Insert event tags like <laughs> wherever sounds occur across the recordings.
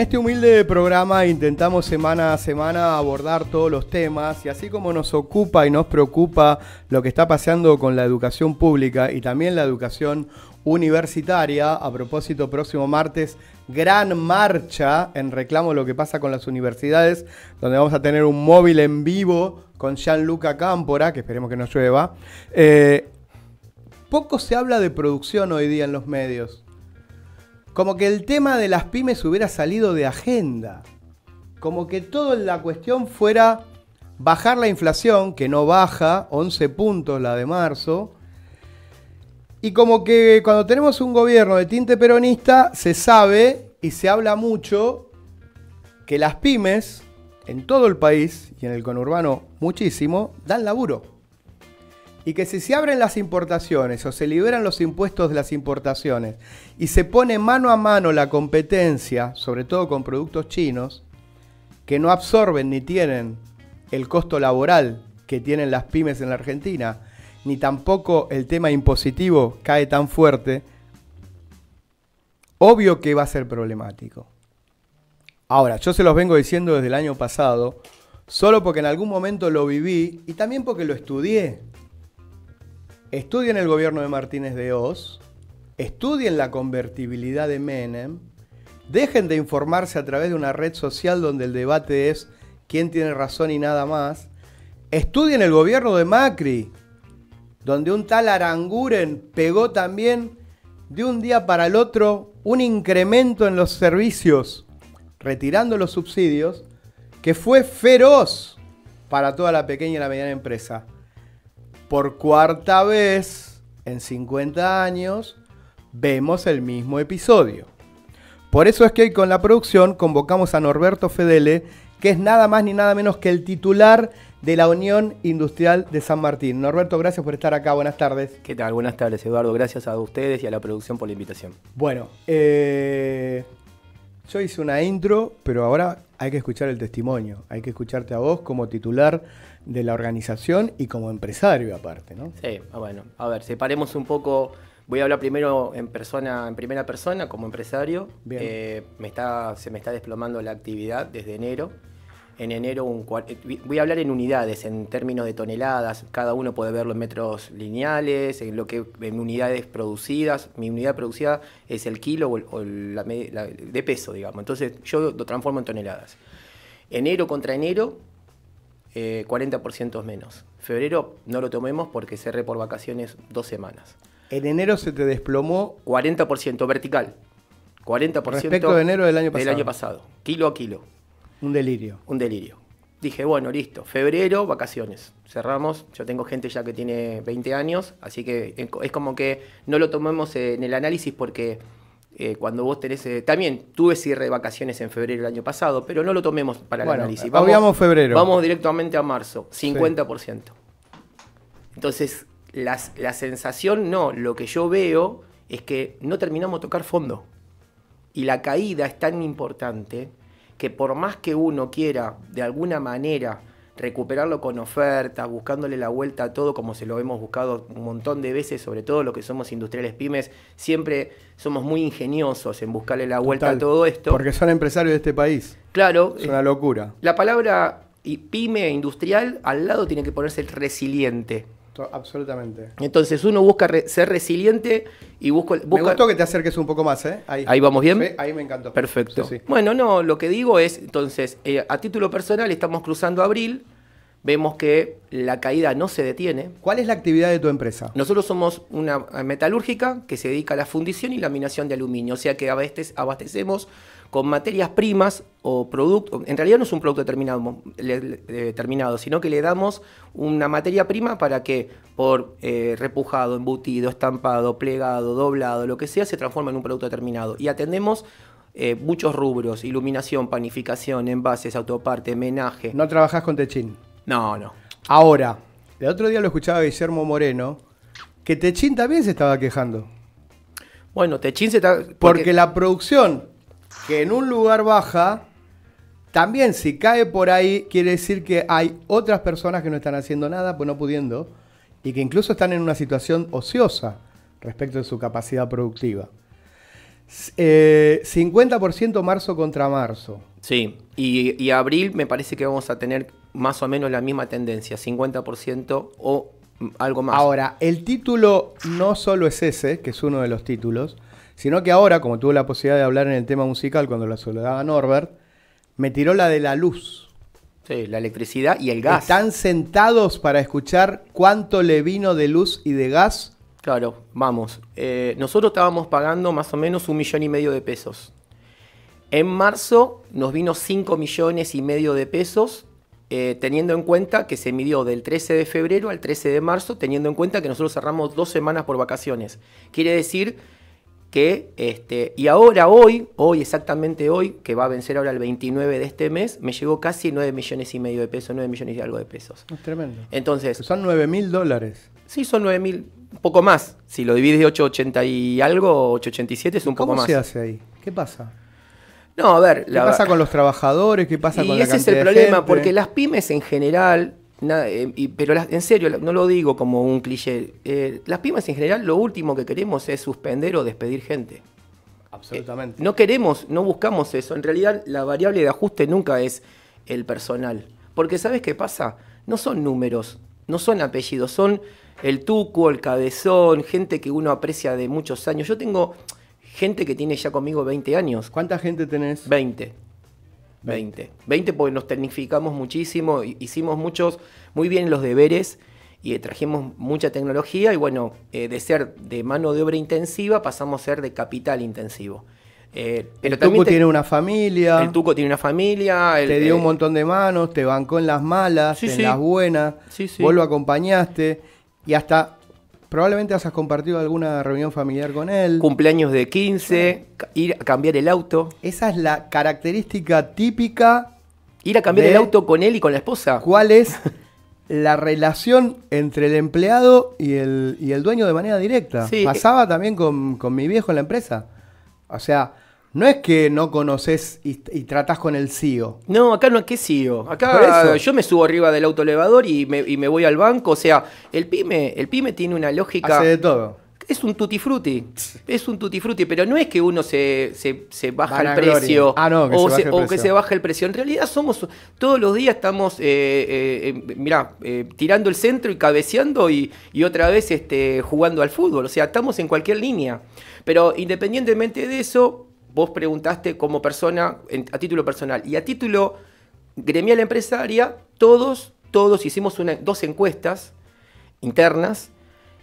En este humilde programa intentamos semana a semana abordar todos los temas y así como nos ocupa y nos preocupa lo que está pasando con la educación pública y también la educación universitaria, a propósito, próximo martes, gran marcha en reclamo lo que pasa con las universidades, donde vamos a tener un móvil en vivo con Gianluca Cámpora, que esperemos que no llueva. Eh, poco se habla de producción hoy día en los medios. Como que el tema de las pymes hubiera salido de agenda. Como que toda la cuestión fuera bajar la inflación, que no baja, 11 puntos la de marzo. Y como que cuando tenemos un gobierno de tinte peronista, se sabe y se habla mucho que las pymes en todo el país y en el conurbano muchísimo dan laburo y que si se abren las importaciones o se liberan los impuestos de las importaciones y se pone mano a mano la competencia, sobre todo con productos chinos, que no absorben ni tienen el costo laboral que tienen las pymes en la Argentina, ni tampoco el tema impositivo cae tan fuerte, obvio que va a ser problemático. Ahora, yo se los vengo diciendo desde el año pasado, solo porque en algún momento lo viví y también porque lo estudié estudien el gobierno de Martínez de Oz, estudien la convertibilidad de Menem, dejen de informarse a través de una red social donde el debate es quién tiene razón y nada más, estudien el gobierno de Macri, donde un tal Aranguren pegó también de un día para el otro un incremento en los servicios, retirando los subsidios, que fue feroz para toda la pequeña y la mediana empresa por cuarta vez en 50 años vemos el mismo episodio. Por eso es que hoy con la producción convocamos a Norberto Fedele, que es nada más ni nada menos que el titular de la Unión Industrial de San Martín. Norberto, gracias por estar acá, buenas tardes. ¿Qué tal? Buenas tardes, Eduardo. Gracias a ustedes y a la producción por la invitación. Bueno, eh, yo hice una intro, pero ahora hay que escuchar el testimonio, hay que escucharte a vos como titular de la organización y como empresario aparte, ¿no? Sí, ah, bueno, a ver, separemos un poco, voy a hablar primero en persona, en primera persona como empresario, eh, me está, se me está desplomando la actividad desde enero, en enero un... Eh, voy a hablar en unidades, en términos de toneladas. Cada uno puede verlo en metros lineales, en lo que en unidades producidas. Mi unidad producida es el kilo o, de peso, digamos. Entonces yo lo transformo en toneladas. Enero contra enero, eh, 40% menos. Febrero no lo tomemos porque cerré por vacaciones dos semanas. En enero se te desplomó... 40% vertical. 40% respecto de enero del año pasado. Del año pasado, kilo a kilo. Un delirio. Un delirio. Dije, bueno, listo, febrero, vacaciones, cerramos, yo tengo gente ya que tiene 20 años, así que es como que no lo tomemos en el análisis porque eh, cuando vos tenés... Eh, también tuve cierre de vacaciones en febrero el año pasado, pero no lo tomemos para el análisis. Eh, vamos, febrero. Vamos directamente a marzo, 50%. Entonces, la sensación no, lo que yo veo es que no terminamos tocar fondo. Y la caída es tan importante que por más que uno quiera de alguna manera recuperarlo con ofertas, buscándole la vuelta a todo, como se lo hemos buscado un montón de veces, sobre todo los que somos industriales pymes, siempre somos muy ingeniosos en buscarle la vuelta a todo esto. Porque son empresarios de este país. Claro. Es una locura. La palabra pyme industrial al lado tiene que ponerse el resiliente absolutamente. Entonces uno busca ser resiliente y busca... Me gustó que te acerques un poco más, ¿eh? Ahí, vamos bien. ahí me encantó. Perfecto. Bueno, no, lo que digo es, entonces, eh, a título personal estamos cruzando abril, vemos que la caída no se detiene. ¿Cuál es la actividad de tu empresa? Nosotros somos una metalúrgica que se dedica a la fundición y laminación de aluminio, o sea que abastecemos con materias primas o producto, en realidad no es un producto determinado, sino que le damos una materia prima para que por eh, repujado, embutido, estampado, plegado, doblado, lo que sea, se transforme en un producto determinado. Y atendemos eh, muchos rubros, iluminación, panificación, envases, autoparte, menaje. No trabajas con techín. No, no. Ahora, el otro día lo escuchaba Guillermo Moreno, que Techín también se estaba quejando. Bueno, Techín se está... Porque... la producción, que en un lugar baja, también si cae por ahí, quiere decir que hay otras personas que no están haciendo nada, pues no pudiendo, y que incluso están en una situación ociosa respecto de su capacidad productiva. 50% eh, marzo contra marzo. Sí, y, abril me parece que vamos a tener más o menos la misma tendencia, 50% o algo más. Ahora, el título no solo es ese, que es uno de los títulos, sino que ahora, como tuve la posibilidad de hablar en el tema musical cuando la soledaba Norbert, me tiró la de la luz. Sí, la electricidad y el gas. Están sentados para escuchar cuánto le vino de luz y de gas. Claro, vamos. Eh, nosotros estábamos pagando más o menos un millón y medio de pesos. En marzo nos vino 5 millones y medio de pesos eh, teniendo en cuenta que se midió del 13 de febrero al 13 de marzo, teniendo en cuenta que nosotros cerramos dos semanas por vacaciones. Quiere decir que, este, y ahora hoy, hoy exactamente hoy, que va a vencer ahora el 29 de este mes, me llegó casi 9 millones y medio de pesos, 9 millones y algo de pesos. Es tremendo. Entonces. son 9 mil dólares. Sí, son 9 mil, un poco más. Si lo divides de 8,80 y algo, 8,87 es un poco más. ¿Cómo se hace ahí? ¿Qué pasa? No, a ver. ¿Qué pasa con los trabajadores? ¿Qué pasa con con la Y ese es el problema, porque las pymes en general, eh, pero en serio, no lo digo como un cliché, eh, las pymes en general lo último que queremos es suspender o despedir gente. Absolutamente. Eh, no queremos, no buscamos eso. En realidad, la variable de ajuste nunca es el personal. Porque ¿sabes qué pasa? No son números, no son apellidos, son el tuco, el cabezón, gente que uno aprecia de muchos años. Yo tengo gente que tiene ya conmigo 20 años. ¿Cuánta gente tenés? 20. 20. 20 porque nos tecnificamos muchísimo, hicimos muchos, muy bien los deberes y eh, trajimos mucha tecnología y bueno, eh, de ser de mano de obra intensiva pasamos a ser de capital intensivo. Eh, el Tuco tiene una familia. El Tuco tiene una familia. te dio un montón de manos, te bancó en las malas, en las buenas. Sí, vos lo acompañaste y hasta Probablemente has compartido alguna reunión familiar con él. Cumpleaños de 15, ir a cambiar el auto. Esa es la característica típica. Ir a cambiar el auto con él y con la esposa. ¿Cuál es <laughs> la relación entre el empleado y el, el dueño de manera directa? Pasaba también con, con mi viejo en la empresa. O sea, no es que no conoces y, tratas tratás con el CEO. No, acá no es que CEO. Acá yo me subo arriba del autoelevador y me, y me voy al banco. O sea, el pyme, el tiene una lógica. Hace de todo. Es un tutti frutti. Es un tutti frutti, pero no es que uno se, baja el precio, ah, no, que o se el precio, que se baja el precio. En realidad somos, todos los días estamos, eh, eh, eh, tirando el centro y cabeceando y, otra vez este, jugando al fútbol. O sea, estamos en cualquier línea. Pero independientemente de eso, vos preguntaste como persona, a título personal. Y a título gremial empresaria, todos, todos hicimos dos encuestas internas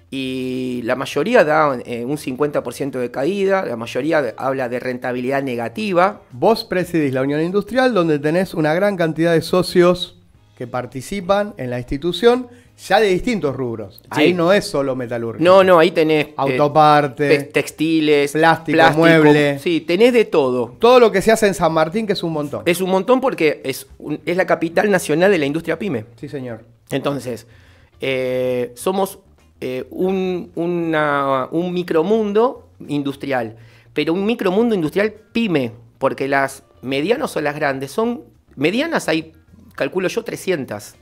y la mayoría da eh, un 50% de caída, la mayoría habla de rentabilidad negativa. Vos presidís la Unión Industrial, donde tenés una gran cantidad de socios que participan en la institución ya de distintos rubros. Ahí no es solo metalurgia. No, no, ahí tenés. Eh, autopartes, textiles. Plástico, muebles. mueble. Sí, tenés de todo. Todo lo que se hace en San Martín, que es un montón. Es un montón porque es, es la capital nacional de la industria pyme. Sí, señor. Entonces, eh, somos eh, un, un micromundo industrial. Pero un micromundo industrial pyme. Porque las medianas o las grandes son. Medianas hay, calculo yo, 300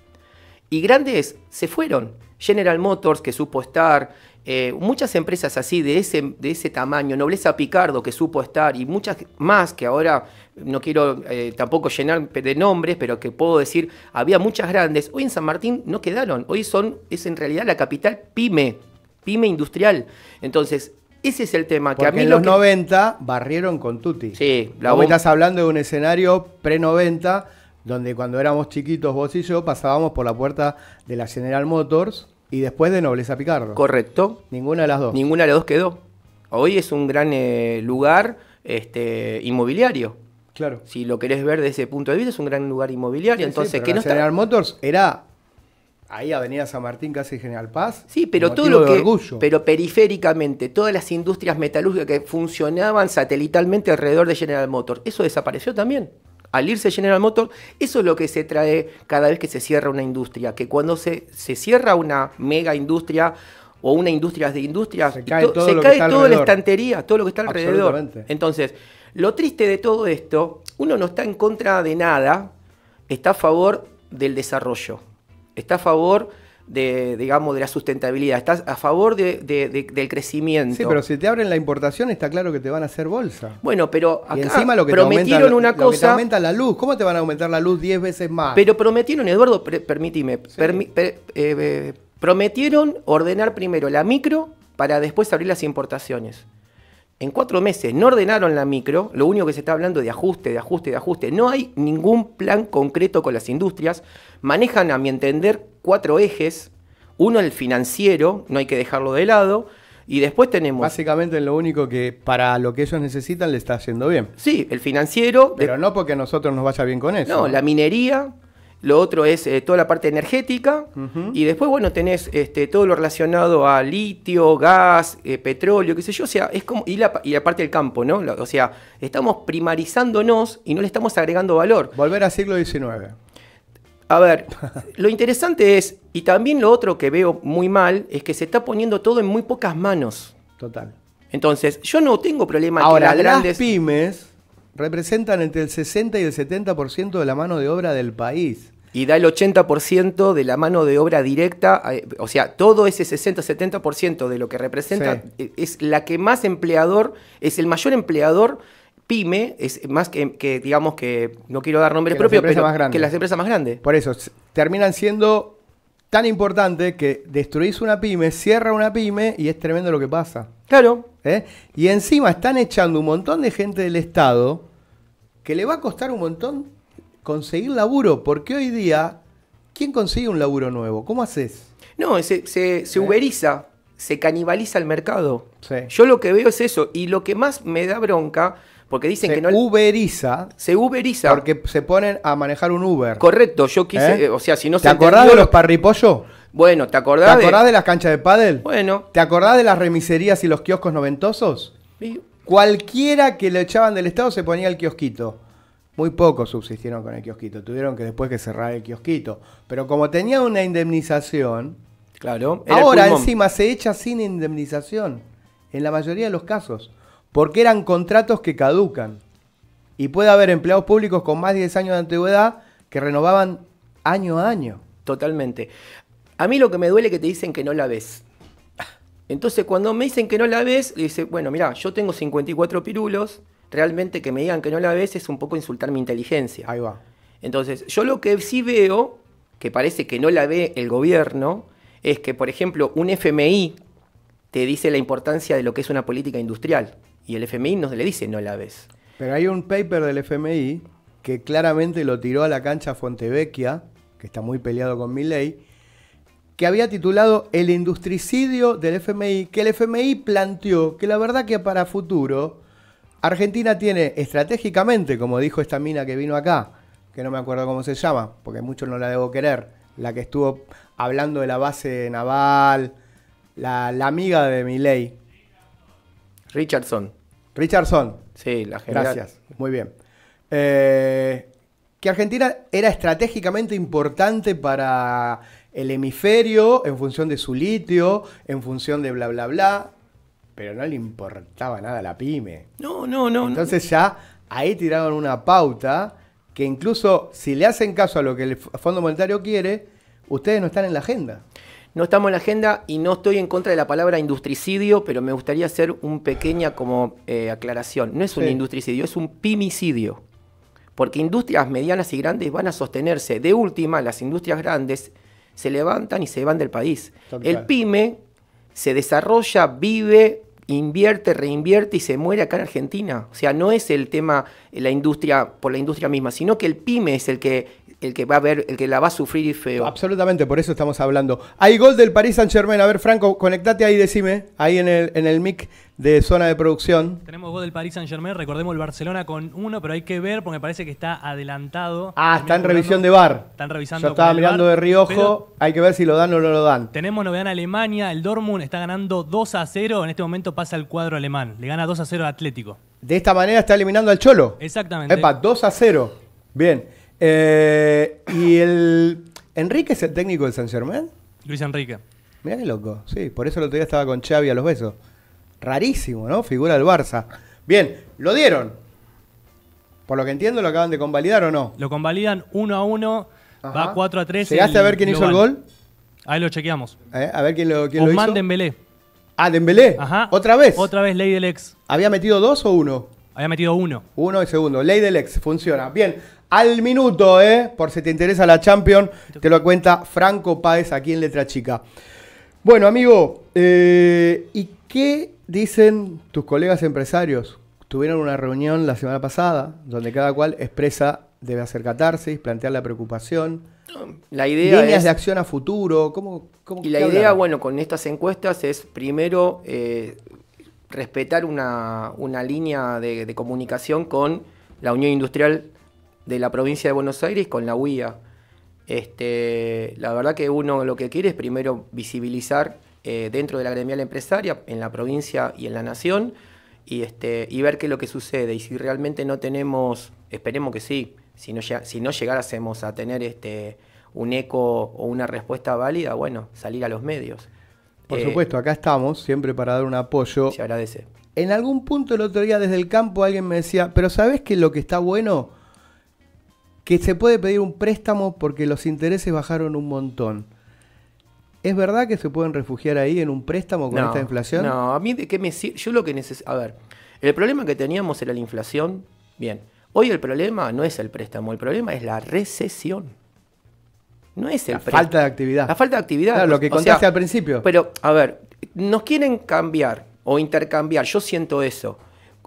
y grandes se fueron. General Motors, que supo estar, eh, muchas empresas así de ese, de ese tamaño, Nobleza Picardo, que supo estar, y muchas más que ahora no quiero eh, tampoco llenar de nombres, pero que puedo decir, había muchas grandes. Hoy en San Martín no quedaron, hoy son, es en realidad la capital pyme, pyme industrial. Entonces, ese es el tema. que a mí en los 90 barrieron con Tutti. Sí, la Vos estás hablando de un escenario pre-90 donde cuando éramos chiquitos vos y yo pasábamos por la puerta de la General Motors y después de Nobleza Picardo. Correcto. Ninguna de las dos. Ninguna de las dos quedó. Hoy es un gran eh, lugar este, inmobiliario. Claro. Si lo querés ver desde ese punto de vista, es un gran lugar inmobiliario. Entonces, que General Motors era ahí Avenida San Martín, casi General Paz. Sí, pero todo lo que. Pero periféricamente, todas las industrias metalúrgicas que funcionaban satelitalmente alrededor de General Motors, eso desapareció también. Al irse General Motors, eso es lo que se trae cada vez que se cierra una industria, que cuando se, se cierra una mega industria o una industria de industrias, se cae toda la estantería, todo lo que está alrededor. Entonces, lo triste de todo esto, uno no está en contra de nada, está a favor del desarrollo, está a favor de, digamos, de la sustentabilidad, estás a favor del crecimiento. Sí, pero si te abren la importación está claro que te van a hacer bolsa. Bueno, pero y encima lo que prometieron una cosa... aumenta la luz, ¿cómo te van a aumentar la luz 10 veces más? Pero prometieron, Eduardo, permíteme, eh, eh, prometieron ordenar primero la micro para después abrir las importaciones. En cuatro meses no ordenaron la micro, lo único que se está hablando de ajuste, de ajuste, de ajuste. No hay ningún plan concreto con las industrias. Manejan, a mi entender, cuatro ejes. Uno, el financiero, no hay que dejarlo de lado. Y después tenemos... Básicamente lo único que para lo que ellos necesitan le está haciendo bien. Sí, el financiero... Pero no porque a nosotros nos vaya bien con eso. No, la minería, lo otro es eh, toda la parte energética y después, bueno, tenés este, todo lo relacionado a litio, gas, eh, petróleo, qué sé yo, o sea, es como, y la, parte del campo, ¿no? o sea, estamos primarizándonos y no le estamos agregando valor. Volver al siglo XIX. A ver, <laughs> lo interesante es, y también lo otro que veo muy mal, es que se está poniendo todo en muy pocas manos. Total. Entonces, yo no tengo problema Ahora, que las grandes... pymes representan entre el 60 y el 70% de la mano de obra del país y da el 80% de la mano de obra directa, eh, o sea, todo ese 60-70% de lo que representa e, es la que más empleador, es el mayor empleador pyme, es más que, digamos que, no quiero dar nombres propios, propio, pero que las empresas más grandes. Por eso, terminan siendo tan importante que destruís una pyme, cierra una pyme y es tremendo lo que pasa. Claro. ¿Eh? Y encima están echando un montón de gente del Estado que le va a costar un montón conseguir laburo, porque hoy día, ¿quién consigue un laburo nuevo? ¿Cómo haces? No, se, eh. uberiza, se canibaliza el mercado. Yo lo que veo es eso, y lo que más me da bronca, porque dicen que no. Uberiza. Se Uberiza. Porque se ponen a manejar un Uber. Correcto, yo quise. ¿Eh? O sea, si no ¿Te se acordás de los parripollos? Bueno, ¿te acordás? ¿Te acordás de... las canchas de pádel? Bueno. ¿Te acordás de las remiserías y los kioscos noventosos? Cualquiera que lo echaban del Estado se ponía el kiosquito. Muy pocos subsistieron con el kiosquito, tuvieron que después que cerrar el kiosquito. Pero como tenía una indemnización, claro, ahora encima se echa sin indemnización, en la mayoría de los casos, porque eran contratos que caducan. Y puede haber empleados públicos con más de 10 años de antigüedad que renovaban año a año. Totalmente. A mí lo que me duele es que te dicen que no la ves. Entonces cuando me dicen que no la ves, dice, bueno, mira, yo tengo 54 pirulos, realmente que me digan que no la ves es un poco insultar mi inteligencia. Ahí va. Entonces, yo lo que sí veo, que parece que no la ve el gobierno, es que, por ejemplo, un FMI te dice la importancia de lo que es una política industrial. Y el FMI nos le dice no la ves. Pero hay un paper del FMI que claramente lo tiró a la cancha Fontevecchia, que está muy peleado con ley, que había titulado El industricidio del FMI, que el FMI planteó que la verdad que para futuro Argentina tiene estratégicamente, como dijo esta mina que vino acá, que no me acuerdo cómo se llama, porque mucho no la debo querer, la que estuvo hablando de la base naval, la, amiga de ley. Richardson. Richardson. Sí, la general. Gracias, muy bien. Eh, que Argentina era estratégicamente importante para el hemisferio en función de su litio, en función de bla, bla, bla pero no le importaba nada a la pyme. No, no, no. Entonces ya ahí tiraron una pauta que incluso si le hacen caso a lo que el Fondo Monetario quiere, ustedes no están en la agenda. No estamos en la agenda y no estoy en contra de la palabra industricidio, pero me gustaría hacer una pequeña como eh, aclaración. No es un industricidio, es un pimicidio. Porque industrias medianas y grandes van a sostenerse. De última, las industrias grandes se levantan y se van del país. El pyme se desarrolla, vive, invierte, reinvierte y se muere acá en Argentina. O sea, no es el tema la industria por la industria misma, sino que el pyme es el que el que va a ver, el que la va a sufrir y feo. Absolutamente, por eso estamos hablando. Hay gol del Paris Saint Germain. A ver, Franco, conectate ahí, decime, ahí en el, en el mic de zona de producción. Tenemos gol del Paris Saint Germain, recordemos el Barcelona con uno, pero hay que ver porque parece que está adelantado. Ah, está en revisión de bar Están revisando. Yo estaba mirando de riojo, hay que ver si lo dan o no lo dan. Tenemos novedad en Alemania, el Dortmund está ganando 2 a 0, en este momento pasa el cuadro alemán, le gana 2 a 0 al Atlético. De esta manera está eliminando al Cholo. Exactamente. Epa, 2 a 0. Bien. Eh, y el. ¿Enrique es el técnico del San Germán? Luis Enrique. Mira qué loco, sí, por eso el otro día estaba con Xavi a los besos. Rarísimo, ¿no? Figura del Barça. Bien, lo dieron. Por lo que entiendo, ¿lo acaban de convalidar o no? Lo convalidan uno a uno. va 4 a 3. hace a ver quién hizo el gol? Ahí lo chequeamos. Eh, a ver quién lo, quién lo hizo. Dembélé. Ah, Dembélé. Ajá. ¿Otra vez? Otra vez Ley del Ex. ¿Había metido dos o uno? Había metido uno. Uno y segundo. Ley del Ex. Funciona. Bien al minuto, ¿eh? Por si te interesa la Champion, te lo cuenta Franco Páez aquí en Letra Chica. Bueno, amigo, eh, ¿y qué dicen tus colegas empresarios? Tuvieron una reunión la semana pasada donde cada cual expresa, debe hacer y plantear la preocupación. La idea Líneas de acción a futuro, ¿cómo? y la idea, bueno, con estas encuestas es primero eh, respetar una, línea de, de comunicación con la Unión Industrial de la provincia de Buenos Aires con la UIA. Este, la verdad que uno lo que quiere es primero visibilizar eh, dentro de la gremial empresaria, en la provincia y en la nación, y, este, y ver qué es lo que sucede. Y si realmente no tenemos, esperemos que sí, si no, si no llegáramos a tener este, un eco o una respuesta válida, bueno, salir a los medios. Por eh, supuesto, acá estamos, siempre para dar un apoyo. Se agradece. En algún punto el otro día desde el campo alguien me decía, pero ¿sabes que lo que está bueno que se puede pedir un préstamo porque los intereses bajaron un montón. ¿Es verdad que se pueden refugiar ahí en un préstamo con esta inflación? No, a mí qué me yo lo que necesito, a ver, el problema que teníamos era la inflación. Bien, hoy el problema no es el préstamo, el problema es la recesión. No es el la falta de actividad. La falta de actividad. Claro, lo que contaste al principio. Pero a ver, nos quieren cambiar o intercambiar, yo siento eso.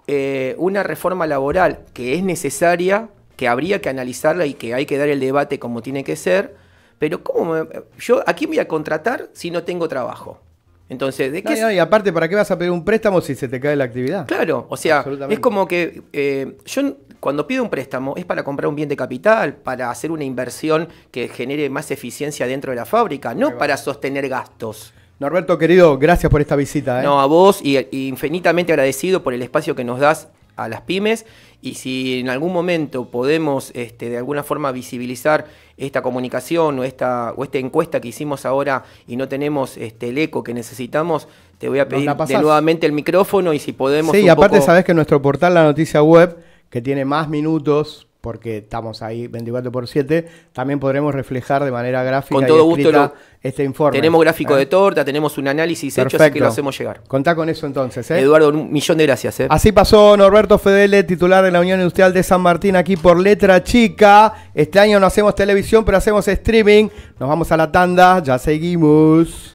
Eh, una reforma laboral que es necesaria que habría que analizarla y que hay que dar el debate como tiene que ser, pero ¿cómo me, yo aquí voy a contratar si no tengo trabajo? Entonces, ¿de qué? y aparte, ¿para qué vas a pedir un préstamo si se te cae la actividad? Claro, o sea, es como que eh, yo cuando pido un préstamo es para comprar un bien de capital, para hacer una inversión que genere más eficiencia dentro de la fábrica, no para sostener gastos. Norberto, querido, gracias por esta visita. ¿eh? No, a vos y infinitamente agradecido por el espacio que nos das a las pymes y si en algún momento podemos este, de alguna forma visibilizar esta comunicación o esta, o esta encuesta que hicimos ahora y no tenemos este, el eco que necesitamos, te voy a pedir de nuevamente el micrófono y si podemos... Sí, y aparte sabes que nuestro portal La Noticia Web, que tiene más minutos porque estamos ahí 24 por 7, también podremos reflejar de manera gráfica con todo gusto este informe. Tenemos gráfico de ¿Eh? torta, tenemos un análisis hecho, así que lo hacemos llegar. Contá con eso entonces. ¿eh? Eduardo, un millón de gracias. ¿eh? Así pasó Norberto Fedele, titular de la Unión Industrial de San Martín, aquí por Letra Chica. Este año no hacemos televisión, pero hacemos streaming. Nos vamos a la tanda, ya seguimos.